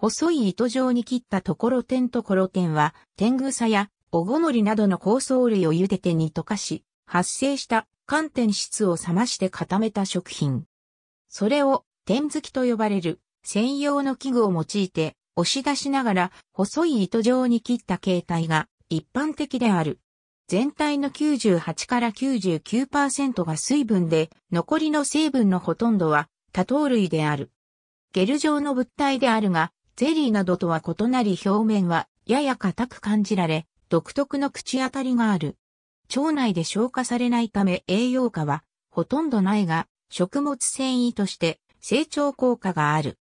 細い糸状に切ったところてんところてんは、天草やおごのりなどの香草類を茹でて煮溶かし、発生した寒天質を冷まして固めた食品。それを天月きと呼ばれる専用の器具を用いて押し出しながら細い糸状に切った形態が一般的である。全体の98から99%が水分で、残りの成分のほとんどは多糖類である。ゲル状の物体であるが、ゼリーなどとは異なり表面はやや硬く感じられ、独特の口当たりがある。腸内で消化されないため栄養価はほとんどないが、食物繊維として成長効果がある。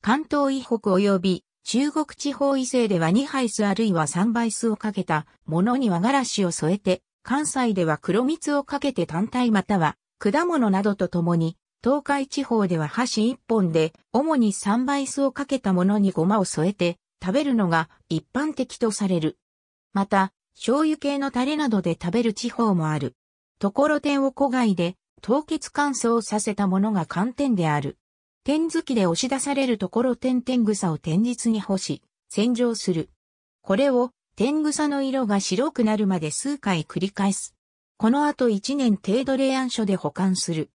関東以北及び中国地方以西では2杯酢あるいは3杯酢をかけたものにはがらしを添えて、関西では黒蜜をかけて単体または果物などと共に東海地方では箸一本で、主に三倍酢をかけたものにごまを添えて、食べるのが一般的とされる。また、醤油系のタレなどで食べる地方もある。ところてんを古外で、凍結乾燥させたものが寒天である。天好きで押し出されるところてん天草を天日に干し、洗浄する。これを、天草の色が白くなるまで数回繰り返す。この後1年程度冷暗所で保管する。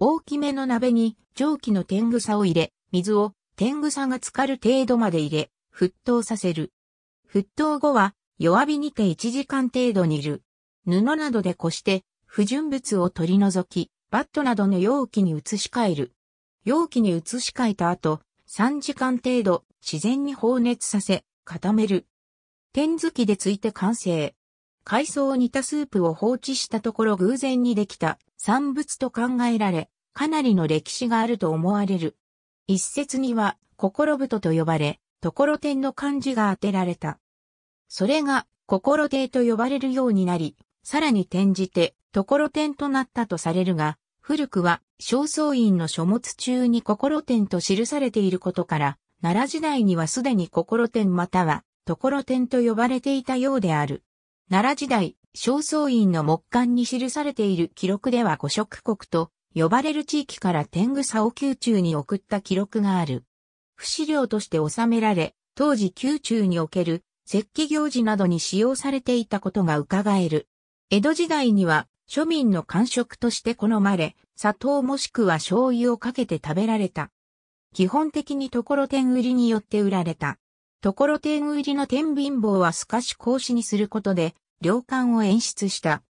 大きめの鍋に蒸気の天草を入れ、水を天草が浸かる程度まで入れ、沸騰させる。沸騰後は弱火にて1時間程度煮る。布などでこして、不純物を取り除き、バットなどの容器に移し替える。容器に移し替えた後、3時間程度自然に放熱させ、固める。天付きでついて完成。海藻を煮たスープを放置したところ偶然にできた産物と考えられ、かなりの歴史があると思われる。一説には、心太と呼ばれ、ところてんの漢字が当てられた。それが、心亭と呼ばれるようになり、さらに転じて、ところてんとなったとされるが、古くは、正倉院の書物中に心天と記されていることから、奈良時代にはすでに心天または、ところてんと呼ばれていたようである。奈良時代、正倉院の木簡に記されている記録では五色国と呼ばれる地域から天草を宮中に送った記録がある。不資料として収められ、当時宮中における石器行事などに使用されていたことが伺える。江戸時代には庶民の感食として好まれ、砂糖もしくは醤油をかけて食べられた。基本的にところてん売りによって売られた。ところてん売りの天秤棒は透かし格子にすることで、良感を演出した。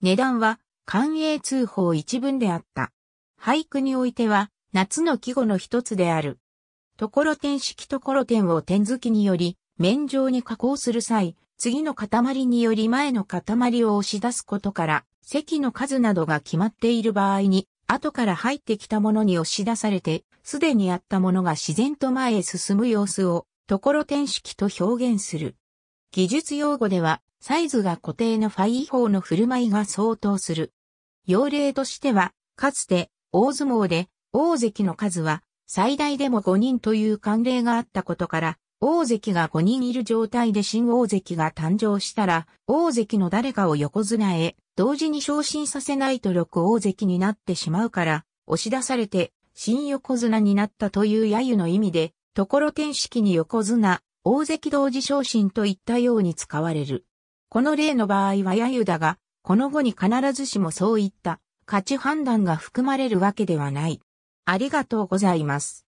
値段は、官営通報一文であった。俳句においては、夏の季語の一つである。ところてん式ところてんを天付きにより、面状に加工する際、次の塊により前の塊を押し出すことから、席の数などが決まっている場合に、後から入ってきたものに押し出されて、すでにあったものが自然と前へ進む様子をところ転式と表現する。技術用語では、サイズが固定のファイ法の振る舞いが相当する。要例としては、かつて、大相撲で、大関の数は、最大でも5人という慣例があったことから、大関が5人いる状態で新大関が誕生したら、大関の誰かを横綱へ、同時に昇進させないと6大関になってしまうから、押し出されて、新横綱になったという揶揄の意味で、ところて式に横綱、大関同時昇進といったように使われる。この例の場合はやゆだが、この後に必ずしもそういった価値判断が含まれるわけではない。ありがとうございます。